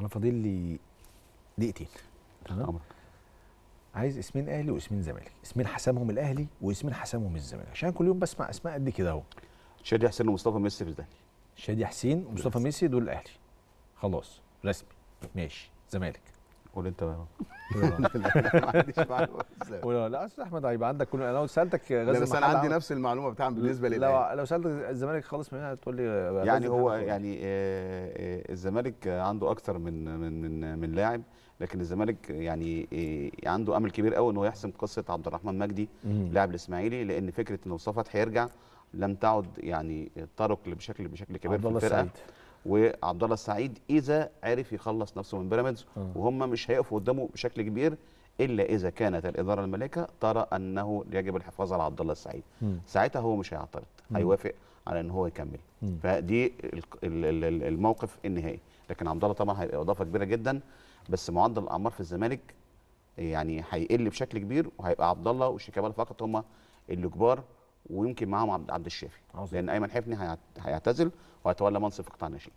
انا فاضل لي دقيقتين تمام عايز اسمين اهلي واسمين زمالك اسمين حسامهم الاهلي واسمين حسامهم الزمالك عشان كل يوم بسمع اسماء قد كده اهو شادي حسين ومصطفى ميسي في الاهلي شادي حسين ومصطفى ميسي دول الاهلي خلاص رسمي ماشي زمالك قول انت بقى لا ما لا اصل احمد عيب عندك كل انا لو سالتك غزل بس انا عندي نفس المعلومه بتاعهم بالنسبه لي لو, لو سالتك الزمالك خالص من هنا تقول لي يعني هو يعني آه، آه، الزمالك عنده اكتر من من من, من لاعب لكن الزمالك يعني آه، عنده امل كبير قوي ان هو يحسم قصه عبد الرحمن مجدي لاعب الاسماعيلي لان فكره ان وصفت هيرجع لم تعد يعني طرق بشكل بشكل كبير في الفرقه وعبد الله السعيد اذا عرف يخلص نفسه من بيراميدز آه. وهم مش هيقفوا قدامه بشكل كبير الا اذا كانت الاداره المالكه ترى انه يجب الحفاظ على عبد الله السعيد ساعتها هو مش هيعترض هيوافق على ان هو يكمل فدي الموقف النهائي لكن عبد الله طبعا هيبقى اضافه كبيره جدا بس معدل الاعمار في الزمالك يعني هيقل بشكل كبير وهيبقى عبد الله وشيكابالا فقط هم اللي كبار ويمكن معاهم عبد الشافي لان ايمن حفني هيعتزل وهيتولى منصب قطاع الناشئين